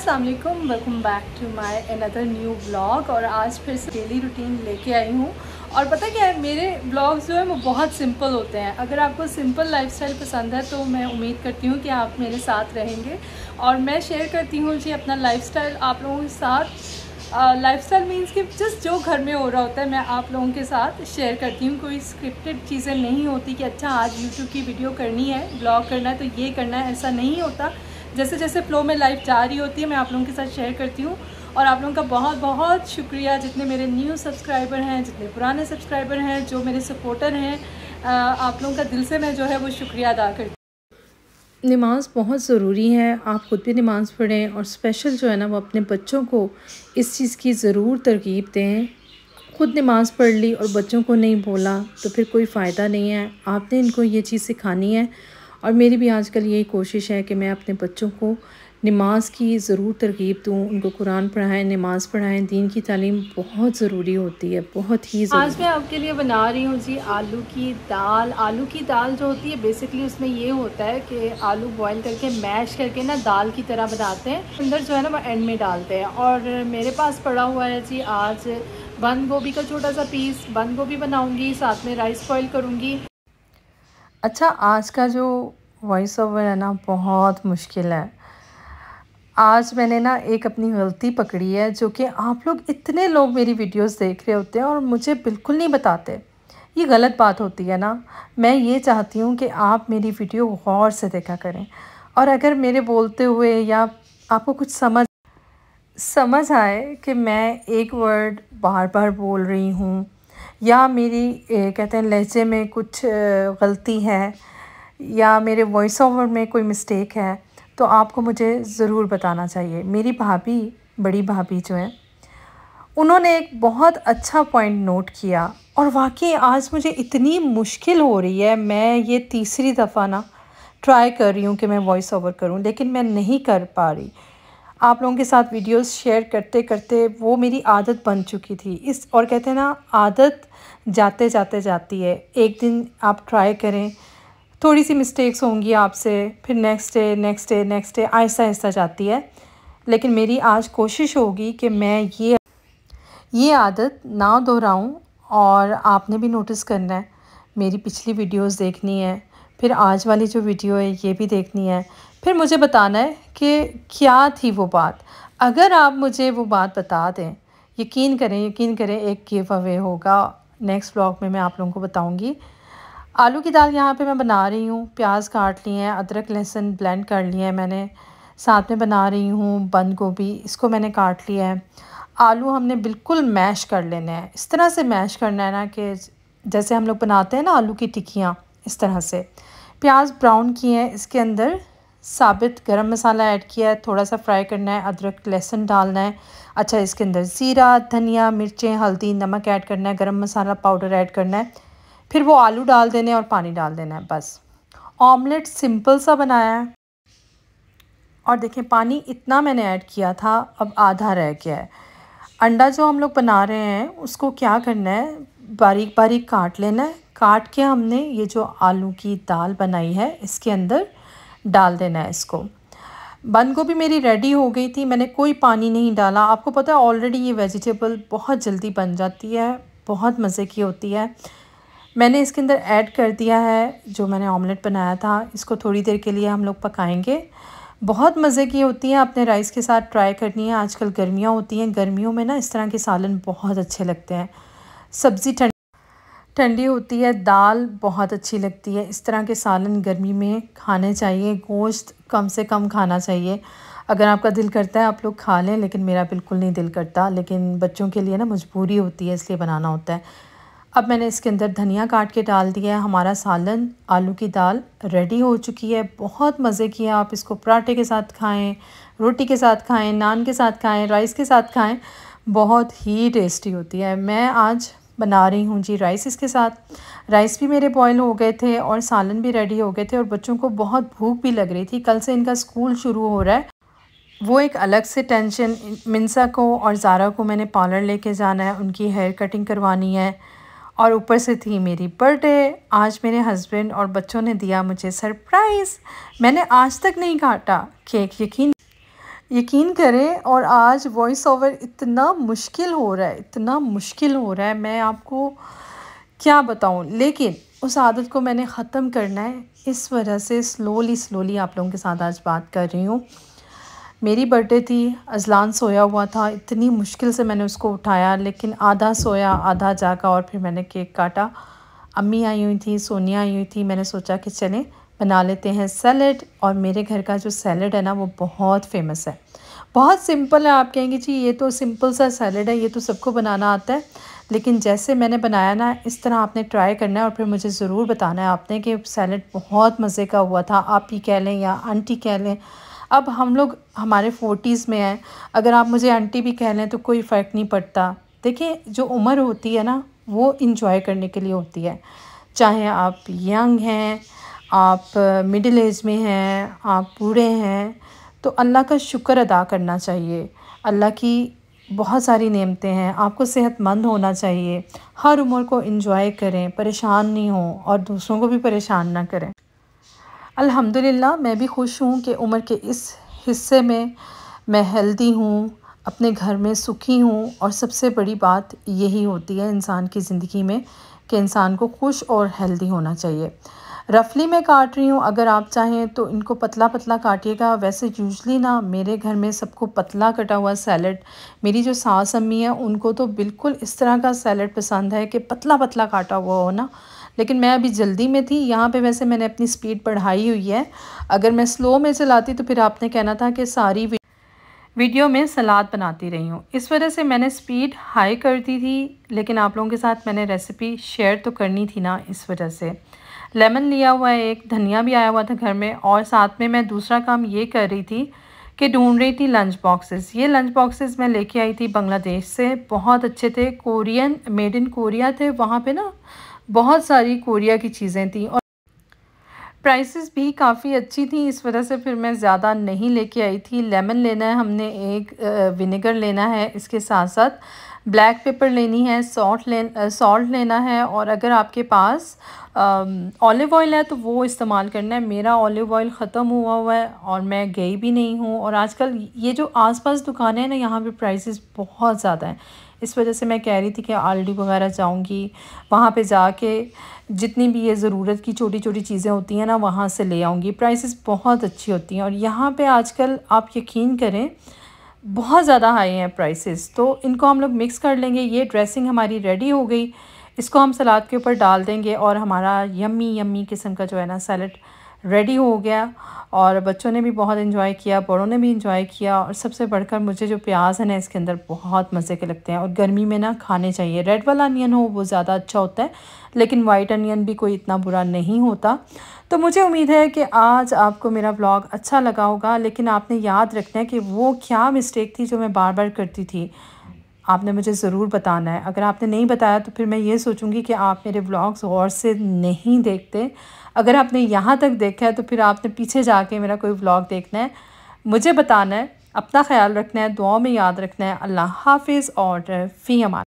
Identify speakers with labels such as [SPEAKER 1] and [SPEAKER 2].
[SPEAKER 1] Aslam welcome back to my another new blog और आज फिर से डेली रूटीन लेके आई हूँ और पता क्या है मेरे ब्लॉग्स जो हैं वो बहुत सिंपल होते हैं अगर आपको सिंपल लाइफस्टाइल पसंद है तो मैं उम्मीद करती हूँ कि आप मेरे साथ रहेंगे और मैं शेयर करती हूँ जी अपना लाइफस्टाइल आप लोगों के साथ लाइफ स्टाइल मीन्स कि जस्ट जो घर में हो रहा होता है मैं आप लोगों के साथ शेयर करती हूँ कोई स्क्रिप्टेड चीज़ें नहीं होती कि अच्छा आज यूट्यूब की वीडियो करनी है ब्लॉग करना है तो ये करना है ऐसा नहीं होता जैसे जैसे फ़्लो में लाइफ जा रही होती है मैं आप लोगों के साथ शेयर करती हूँ और आप लोगों का बहुत बहुत शुक्रिया जितने मेरे न्यू सब्सक्राइबर हैं जितने पुराने सब्सक्राइबर हैं जो मेरे सपोर्टर हैं आप लोगों का दिल से मैं जो है वो शुक्रिया अदा करती हूँ नमाज बहुत ज़रूरी है आप ख़ुद भी नमाज़ पढ़ें और स्पेशल जो है ना वो अपने बच्चों को इस चीज़ की ज़रूर तरकीब दें ख़ुद नमाज़ पढ़ ली और बच्चों को नहीं बोला तो फिर कोई फ़ायदा नहीं है आपने इनको ये चीज़ सिखानी है और मेरी भी आजकल यही कोशिश है कि मैं अपने बच्चों को नमाज़ की ज़रूर तरगीब दूँ उनको कुरान पढ़ाएँ नमाज़ पढ़ाएँ दीन की तालीम बहुत ज़रूरी होती है बहुत ही आज मैं आपके लिए बना रही हूँ जी आलू की दाल आलू की दाल जो होती है बेसिकली उसमें ये होता है कि आलू बॉईल करके मैश करके ना दाल की तरह बनाते हैं अंदर जो है ना वो एंड में डालते हैं और मेरे पास पड़ा हुआ है जी आज बंद गोभी का छोटा सा पीस बंद गोभी बनाऊँगी साथ में राइस बॉयल करूँगी अच्छा आज का जो वॉइस ओवर है ना बहुत मुश्किल है आज मैंने ना एक अपनी गलती पकड़ी है जो कि आप लोग इतने लोग मेरी वीडियोस देख रहे होते हैं और मुझे बिल्कुल नहीं बताते ये गलत बात होती है ना मैं ये चाहती हूँ कि आप मेरी वीडियो गौर से देखा करें और अगर मेरे बोलते हुए या आपको कुछ समझ समझ आए कि मैं एक वर्ड बार बार बोल रही हूँ या मेरी कहते हैं लहजे में कुछ गलती है या मेरे वॉइस ओवर में कोई मिस्टेक है तो आपको मुझे ज़रूर बताना चाहिए मेरी भाभी बड़ी भाभी जो है उन्होंने एक बहुत अच्छा पॉइंट नोट किया और वाकई आज मुझे इतनी मुश्किल हो रही है मैं ये तीसरी दफ़ा ना ट्राई कर रही हूँ कि मैं वॉइस ओवर करूँ लेकिन मैं नहीं कर पा रही आप लोगों के साथ वीडियोस शेयर करते करते वो मेरी आदत बन चुकी थी इस और कहते हैं ना आदत जाते जाते जाती है एक दिन आप ट्राई करें थोड़ी सी मिस्टेक्स होंगी आपसे फिर next day next day next day आहिस्ता आहिस्ता जाती है लेकिन मेरी आज कोशिश होगी कि मैं ये ये आदत ना दोहराऊं और आपने भी नोटिस करना है मेरी पिछली वीडियोस देखनी है फिर आज वाली जो वीडियो है ये भी देखनी है फिर मुझे बताना है कि क्या थी वो बात अगर आप मुझे वो बात बता दें यकीन करें यकीन करें एक गिव अवे होगा नेक्स्ट ब्लॉग में मैं आप लोगों को बताऊँगी आलू की दाल यहाँ पे मैं बना रही हूँ प्याज काट लिए हैं अदरक लहसुन ब्लेंड कर लिए हैं मैंने साथ में बना रही हूँ बंद गोभी इसको मैंने काट लिया है आलू हमने बिल्कुल मैश कर लेने हैं इस तरह से मैश करना है ना कि जैसे हम लोग बनाते हैं ना आलू की टिक्कियाँ इस तरह से प्याज ब्राउन किए हैं इसके अंदर साबित गरम मसाला ऐड किया है थोड़ा सा फ्राई करना है अदरक लहसुन डालना है अच्छा इसके अंदर ज़ीरा धनिया मिर्चें हल्दी नमक ऐड करना है गरम मसाला पाउडर ऐड करना है फिर वो आलू डाल देने और पानी डाल देना है बस ऑमलेट सिंपल सा बनाया है और देखें पानी इतना मैंने ऐड किया था अब आधा रह गया है अंडा जो हम लोग बना रहे हैं उसको क्या करना है बारीक बारीक काट लेना है काट के हमने ये जो आलू की दाल बनाई है इसके अंदर डाल देना है इसको बंद गोभी मेरी रेडी हो गई थी मैंने कोई पानी नहीं डाला आपको पता है ऑलरेडी ये वेजिटेबल बहुत जल्दी बन जाती है बहुत मज़े की होती है मैंने इसके अंदर ऐड कर दिया है जो मैंने ऑमलेट बनाया था इसको थोड़ी देर के लिए हम लोग पकाएंगे बहुत मज़े की होती है आपने राइस के साथ ट्राई करनी है आजकल गर्मियाँ होती हैं गर्मियों में ना इस तरह के सालन बहुत अच्छे लगते हैं सब्ज़ी ठंडी होती है दाल बहुत अच्छी लगती है इस तरह के सालन गर्मी में खाने चाहिए गोश्त कम से कम खाना चाहिए अगर आपका दिल करता है आप लोग खा लें लेकिन मेरा बिल्कुल नहीं दिल करता लेकिन बच्चों के लिए ना मजबूरी होती है इसलिए बनाना होता है अब मैंने इसके अंदर धनिया काट के डाल दिया है हमारा सालन आलू की दाल रेडी हो चुकी है बहुत मज़े की है आप इसको पराठे के साथ खाएं रोटी के साथ खाएं नान के साथ खाएं राइस के साथ खाएं बहुत ही टेस्टी होती है मैं आज बना रही हूँ जी राइस इसके साथ राइस भी मेरे बॉयल हो गए थे और सालन भी रेडी हो गए थे और बच्चों को बहुत भूख भी लग रही थी कल से इनका स्कूल शुरू हो रहा है वो एक अलग से टेंशन मिनसा को और जारा को मैंने पार्लर लेके जाना है उनकी हेयर कटिंग करवानी है और ऊपर से थी मेरी बर्थडे आज मेरे हस्बैंड और बच्चों ने दिया मुझे सरप्राइज़ मैंने आज तक नहीं काटा केक यकीन यकीन करें और आज वॉइस ओवर इतना मुश्किल हो रहा है इतना मुश्किल हो रहा है मैं आपको क्या बताऊं लेकिन उस आदत को मैंने ख़त्म करना है इस वजह से स्लोली स्लोली आप लोगों के साथ आज बात कर रही हूँ मेरी बर्थडे थी अजलान सोया हुआ था इतनी मुश्किल से मैंने उसको उठाया लेकिन आधा सोया आधा जागा और फिर मैंने केक काटा अम्मी आई हुई थी सोनिया आई हुई थी मैंने सोचा कि चलें बना लेते हैं सैलड और मेरे घर का जो सैलड है ना वो बहुत फेमस है बहुत सिंपल है आप कहेंगे जी ये तो सिंपल सा सैलड है ये तो सबको बनाना आता है लेकिन जैसे मैंने बनाया ना इस तरह आपने ट्राई करना है और फिर मुझे ज़रूर बताना है आपने कि सैलड बहुत मज़े का हुआ था आप ही कह लें या आंटी कह लें अब हम लोग हमारे फोर्टीज़ में हैं अगर आप मुझे आंटी भी कह लें तो कोई फ़र्क नहीं पड़ता देखिए जो उम्र होती है ना वो इन्जॉय करने के लिए होती है चाहे आप यंग हैं आप मिडिल एज में हैं आप बूढ़े हैं तो अल्लाह का शुक्र अदा करना चाहिए अल्लाह की बहुत सारी नियमतें हैं आपको सेहतमंद होना चाहिए हर उम्र को इन्जॉय करें परेशान नहीं हो और दूसरों को भी परेशान ना करें अल्हम्दुलिल्लाह मैं भी खुश हूँ कि उम्र के इस हिस्से में मैं हेल्दी हूँ अपने घर में सुखी हूँ और सबसे बड़ी बात यही होती है इंसान की ज़िंदगी में कि इंसान को खुश और हेल्दी होना चाहिए रफली मैं काट रही हूँ अगर आप चाहें तो इनको पतला पतला काटिएगा वैसे यूजली ना मेरे घर में सबको पतला कटा हुआ सैलड मेरी जो सास अम्मी है उनको तो बिल्कुल इस तरह का सैलड पसंद है कि पतला पतला काटा हुआ हो ना लेकिन मैं अभी जल्दी में थी यहाँ पे वैसे मैंने अपनी स्पीड बढ़ाई हुई है अगर मैं स्लो में चलाती तो फिर आपने कहना था कि सारी वीडियो में सलाद बनाती रही हूँ इस वजह से मैंने स्पीड हाई कर दी थी लेकिन आप लोगों के साथ मैंने रेसिपी शेयर तो करनी थी ना इस वजह से लेमन लिया हुआ है एक धनिया भी आया हुआ था घर में और साथ में मैं दूसरा काम ये कर रही थी कि ढूंढ रही थी लंच बॉक्सेस ये लंच बॉक्सेस मैं लेके आई थी बांग्लादेश से बहुत अच्छे थे कोरियन मेड इन कोरिया थे वहाँ पे ना बहुत सारी कोरिया की चीज़ें थी और प्राइसेस भी काफ़ी अच्छी थी इस वजह से फिर मैं ज़्यादा नहीं लेके आई थी लेमन लेना है हमने एक विनेगर लेना है इसके साथ साथ ब्लैक पेपर लेनी है सॉल्ट ले सॉल्ट लेना है और अगर आपके पास ऑलिव um, ऑयल है तो वो इस्तेमाल करना है मेरा ऑलिव ऑयल ख़त्म हुआ हुआ है और मैं गई भी नहीं हूँ और आजकल ये जो आसपास दुकानें हैं ना यहाँ पे प्राइसेस बहुत ज़्यादा हैं इस वजह से मैं कह रही थी कि आलडी वगैरह जाऊँगी वहाँ पे जाके जितनी भी ये ज़रूरत की छोटी छोटी चीज़ें होती हैं ना वहाँ से ले आऊँगी प्राइस बहुत अच्छी होती हैं और यहाँ आज कल आप यकीन करें बहुत ज़्यादा हाई हैं प्राइसेस तो इनको हम लोग मिक्स कर लेंगे ये ड्रेसिंग हमारी रेडी हो गई इसको हम सलाद के ऊपर डाल देंगे और हमारा यम्मी यम्मी किस्म का जो है ना सैलड रेडी हो गया और बच्चों ने भी बहुत इन्जॉय किया बड़ों ने भी इन्जॉय किया और सबसे बढ़कर मुझे जो प्याज है ना इसके अंदर बहुत मज़े के लगते हैं और गर्मी में ना खाने चाहिए रेड वाला अनियन हो वो ज़्यादा अच्छा होता है लेकिन वाइट अनियन भी कोई इतना बुरा नहीं होता तो मुझे उम्मीद है कि आज आपको मेरा ब्लॉग अच्छा लगा होगा लेकिन आपने याद रखना है कि वो क्या मिस्टेक थी जो मैं बार बार करती थी आपने मुझे ज़रूर बताना है अगर आपने नहीं बताया तो फिर मैं ये सोचूंगी कि आप मेरे व्लॉग्स गौर से नहीं देखते अगर आपने यहाँ तक देखा है तो फिर आपने पीछे जाके मेरा कोई व्लॉग देखना है मुझे बताना है अपना ख्याल रखना है दुआ में याद रखना है अल्लाह हाफिज़ और फ़ी अमान